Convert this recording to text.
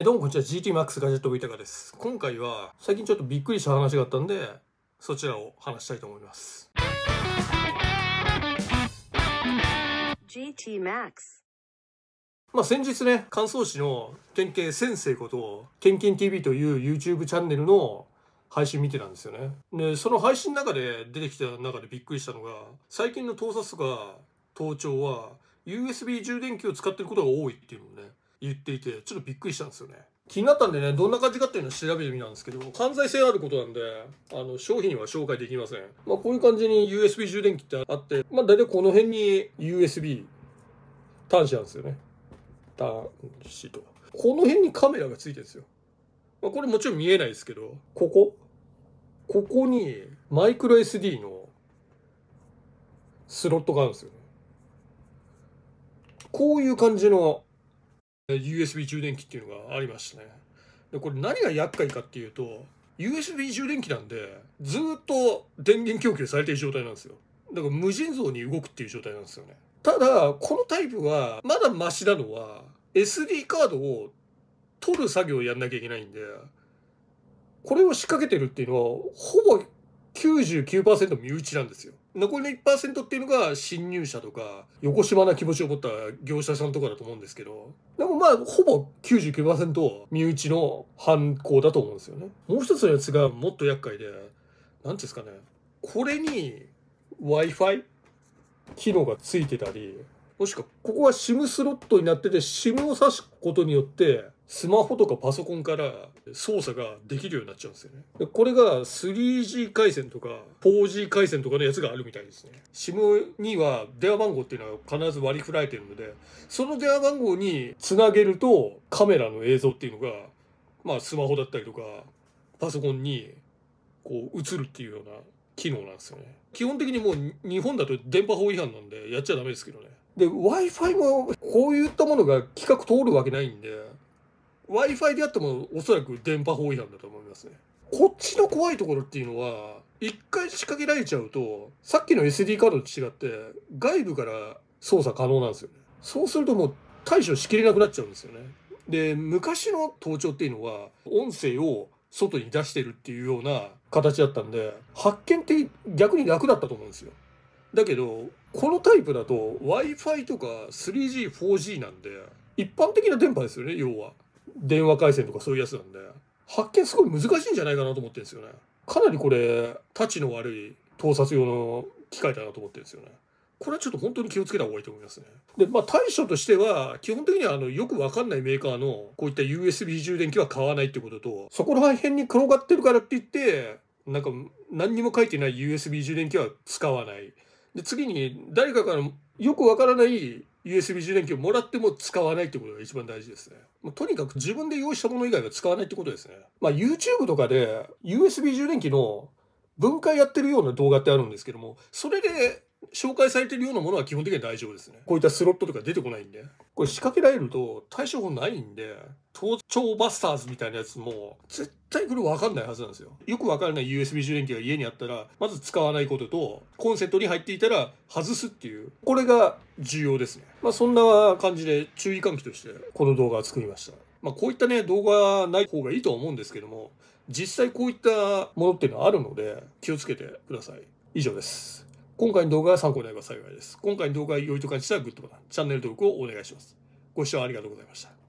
どうもこんにちは GTMAX ガジェット V タカです今回は最近ちょっとびっくりした話があったんでそちらを話したいと思います GTMAX まあ先日ね乾燥師の県警先生こと「けん TV」という YouTube チャンネルの配信見てたんですよねでその配信の中で出てきた中でびっくりしたのが最近の盗撮とか盗聴は USB 充電器を使ってることが多いっていうのね言っていて、ちょっとびっくりしたんですよね。気になったんでね、どんな感じかっていうのを調べてみたんですけど、関西性あることなんで、あの、商品は紹介できません。まあ、こういう感じに USB 充電器ってあって、まあ、大体この辺に USB 端子なんですよね。端子と。この辺にカメラがついてるんですよ。まあ、これもちろん見えないですけど、ここここにマイクロ SD のスロットがあるんですよね。こういう感じの USB 充電器っていうのがありましたね。で、これ何が厄介かっていうと、USB 充電器なんで、ずっと電源供給されている状態なんですよ。だから無尽蔵に動くっていう状態なんですよね。ただ、このタイプは、まだマシなのは、SD カードを取る作業をやんなきゃいけないんで、これを仕掛けてるっていうのは、ほぼ99%身内なんですよ。残りの1%っていうのが侵入者とか、横島な気持ちを持った業者さんとかだと思うんですけど、でもまあ、ほぼ99%身内の犯行だと思うんですよね。もう一つのやつがもっと厄介で、なんですかね、これに Wi-Fi 機能がついてたり、もしくはここは SIM スロットになってて SIM を挿すことによってスマホとかパソコンから操作ができるようになっちゃうんですよね。これが 3G 回線とか 4G 回線とかのやつがあるみたいですね。SIM には電話番号っていうのは必ず割り振られてるので、その電話番号につなげるとカメラの映像っていうのが、まあスマホだったりとかパソコンにこう映るっていうような機能なんですよね。基本的にもう日本だと電波法違反なんでやっちゃダメですけどね。で、Wi-Fi もこういったものが規格通るわけないんで、Wi-Fi であってもおそらく電波法違反だと思いますね。こっちの怖いところっていうのは、一回仕掛けられちゃうと、さっきの SD カードと違って、外部から操作可能なんですよね。そうするともう対処しきれなくなっちゃうんですよね。で、昔の盗聴っていうのは、音声を外に出してるっていうような形だったんで、発見って逆に楽だったと思うんですよ。だけど、このタイプだと Wi-Fi とか 3G、4G なんで、一般的な電波ですよね、要は。電話回線とかそういうやつなんで、発見すごい難しいんじゃないかなと思ってるんですよね。かなりこれ、タチの悪い盗撮用の機械だなと思ってるんですよね。これはちょっと本当に気をつけた方がいいと思いますね。で、まあ対処としては、基本的にはあのよくわかんないメーカーのこういった USB 充電器は買わないってことと、そこら辺に転がってるからって言って、なんか何にも書いてない USB 充電器は使わない。で、次に誰かからよくわからない USB 充電器をもらっても使わないってことが一番大事ですね。まあ、とにかく自分で用意したもの以外は使わないってことですね。まあ、YouTube とかで USB 充電器の分解やってるような動画ってあるんですけども、それで紹介されてるようなものは基本的には大丈夫ですね。こういったスロットとか出てこないんで。これ仕掛けられると対処法ないんで、盗聴バスターズみたいなやつも、絶対これ分かんないはずなんですよ。よく分からない USB 充電器が家にあったら、まず使わないことと、コンセントに入っていたら外すっていう、これが重要ですね。まあそんな感じで注意喚起として、この動画を作りました。まあこういったね、動画ない方がいいと思うんですけども、実際こういったものっていうのはあるので、気をつけてください。以上です。今回の動画が参考になれば幸いです。今回の動画が良いと感じたらグッドボタン、チャンネル登録をお願いします。ご視聴ありがとうございました。